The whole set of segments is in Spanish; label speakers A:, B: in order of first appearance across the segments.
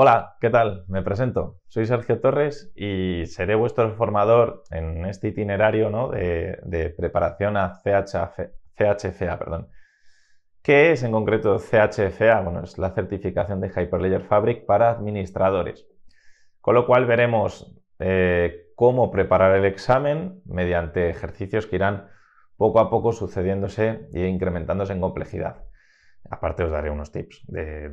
A: Hola, ¿qué tal? Me presento. Soy Sergio Torres y seré vuestro formador en este itinerario de, preparación a CHFA. Perdón. ¿Qué es en concreto CHFA? Bueno, es la certificación de Hyperledger Fabric para administradores. Con lo cual veremos eh, cómo preparar el examen mediante ejercicios que irán poco a poco sucediéndose e incrementándose en complejidad. Aparte os daré unos tips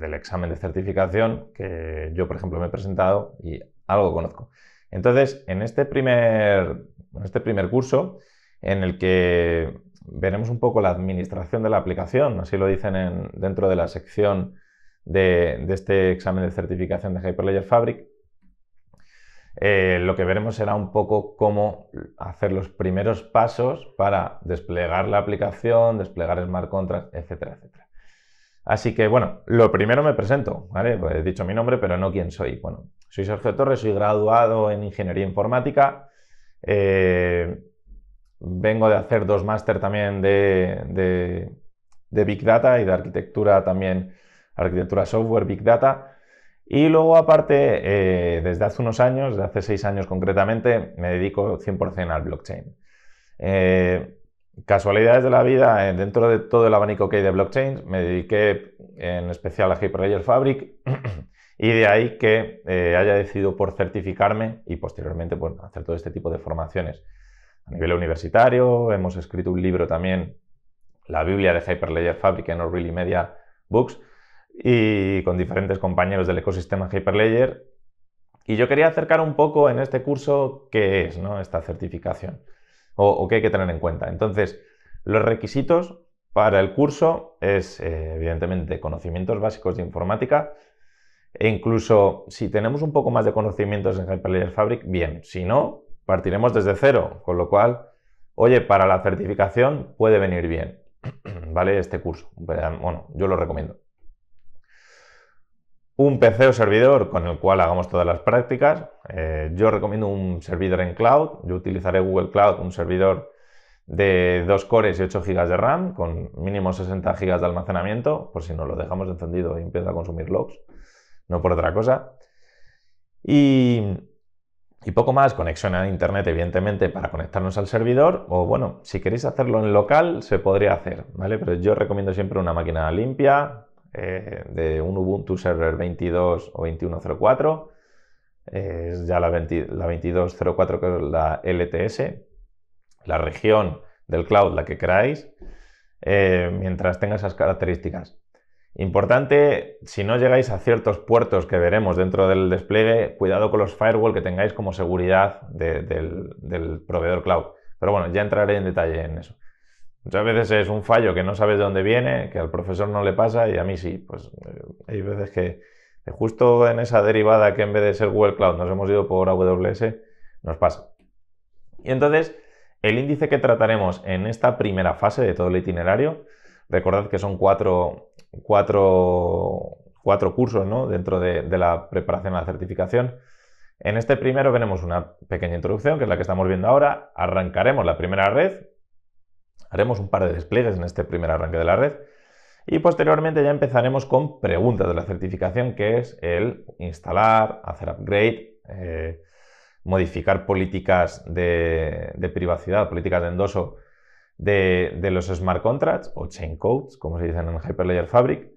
A: del examen de certificación que yo, por ejemplo, me he presentado y algo conozco. Entonces, en este primer, este primer curso, en el que veremos un poco la administración de la aplicación, así lo dicen dentro de la sección de, este examen de certificación de Hyperledger Fabric, eh, lo que veremos será un poco cómo hacer los primeros pasos para desplegar la aplicación, desplegar smart contracts, etcétera, etcétera. Así que, bueno, lo primero me presento, ¿vale? Pues he dicho mi nombre, pero no quién soy. Bueno, soy Sergio Torres, soy graduado en Ingeniería Informática. Eh, vengo de hacer dos máster también de, Big Data y de arquitectura también, arquitectura software, Big Data. Y luego, aparte, eh, desde hace unos años, desde hace seis años concretamente, me dedico 100% al blockchain. Eh, Casualidades de la vida, eh, dentro de todo el abanico que hay de blockchain, me dediqué en especial a Hyperledger Fabric y de ahí que eh, haya decidido por certificarme y posteriormente por hacer todo este tipo de formaciones. A nivel universitario, hemos escrito un libro también, la Biblia de Hyperledger Fabric en O'Reilly Media Books, y con diferentes compañeros del ecosistema Hyperledger. Y yo quería acercar un poco en este curso qué es ¿no? esta certificación o, que hay que tener en cuenta. Entonces, los requisitos para el curso es, eh, evidentemente, conocimientos básicos de informática. E incluso si tenemos un poco más de conocimientos en Hyperledger Fabric, bien. Si no, partiremos desde cero. Con lo cual, oye, para la certificación puede venir bien, ¿vale? Este curso. Bueno, yo lo recomiendo un PC o servidor con el cual hagamos todas las prácticas. Eh, yo recomiendo un servidor en cloud. Yo utilizaré Google Cloud, un servidor de dos cores y 8 GB de RAM con mínimo 60 GB de almacenamiento, por si nos lo dejamos encendido y empieza a consumir logs, no por otra cosa. Y, y poco más, conexión a internet evidentemente para conectarnos al servidor o bueno, si queréis hacerlo en local se podría hacer, ¿vale? Pero yo recomiendo siempre una máquina limpia, eh, de un Ubuntu Server 22 o 2104. Eh, es ya la, 2204 que es la LTS. La región del cloud, la que queráis, eh, mientras tenga esas características. Importante, si no llegáis a ciertos puertos que veremos dentro del despliegue, cuidado con los firewall que tengáis como seguridad del proveedor cloud. Pero bueno, ya entraré en detalle en eso. Muchas veces es un fallo que no sabes de dónde viene, que al profesor no le pasa y a mí sí. Pues eh, hay veces que justo en esa derivada que en vez de ser Google Cloud nos hemos ido por AWS, nos pasa. Y entonces, el índice que trataremos en esta primera fase de todo el itinerario, recordad que son cuatro, cursos ¿no? dentro de, de la preparación a la certificación. En este primero veremos una pequeña introducción, que es la que estamos viendo ahora. Arrancaremos la primera red, Haremos un par de despliegues en este primer arranque de la red y posteriormente ya empezaremos con preguntas de la certificación, que es el instalar, hacer upgrade, eh, modificar políticas de, privacidad, políticas de endoso de, los smart contracts o chain codes, como se dicen en Hyperledger Fabric,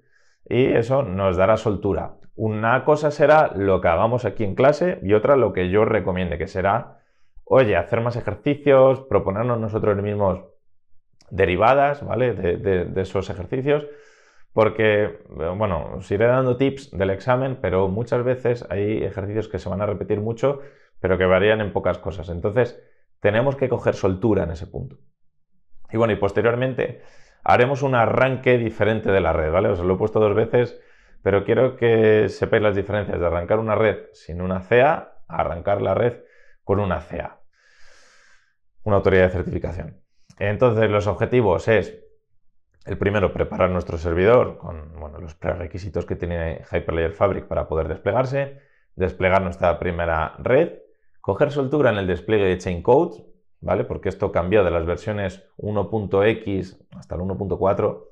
A: y eso nos dará soltura. Una cosa será lo que hagamos aquí en clase y otra lo que yo recomiende, que será, oye, hacer más ejercicios, proponernos nosotros mismos derivadas, ¿vale? De, esos ejercicios, porque, eh, bueno, os iré dando tips del examen, pero muchas veces hay ejercicios que se van a repetir mucho, pero que varían en pocas cosas. Entonces, tenemos que coger soltura en ese punto. Y bueno, y posteriormente haremos un arranque diferente de la red, ¿vale? Os lo he puesto dos veces, pero quiero que sepáis las diferencias de arrancar una red sin una cea a arrancar la red con una cea una autoridad de certificación. Entonces, los objetivos es, el primero, preparar nuestro servidor con los prerequisitos que tiene Hyperlayer Fabric para poder desplegarse, desplegar nuestra primera red, coger soltura en el despliegue de Chaincode, ¿vale? porque esto cambió de las versiones 1.x hasta el 1.4,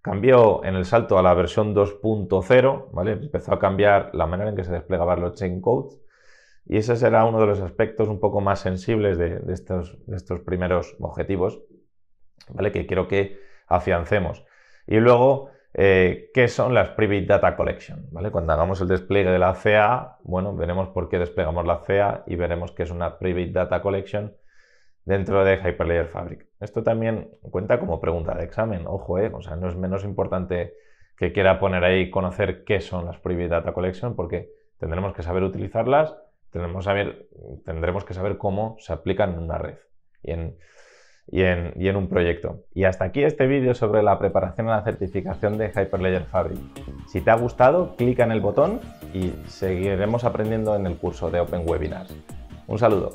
A: cambió en el salto a la versión 2.0, ¿vale? empezó a cambiar la manera en que se desplegaban los Codes. Y ese será uno de los aspectos un poco más sensibles de, estos, primeros objetivos, ¿vale? Que quiero que afiancemos. Y luego, eh, ¿qué son las Private Data Collection? ¿vale? Cuando hagamos el despliegue de la CA, bueno, veremos por qué desplegamos la CA y veremos que es una Private Data Collection dentro de Hyperlayer Fabric. Esto también cuenta como pregunta de examen, ojo, eh, o no es menos importante que quiera poner ahí conocer qué son las Private Data Collection porque tendremos que saber utilizarlas tendremos que saber cómo se aplican en una red y en, un proyecto. Y hasta aquí este vídeo sobre la preparación a la certificación de Hyperledger Fabric. Si te ha gustado, clica en el botón y seguiremos aprendiendo en el curso de Open Webinars. Un saludo.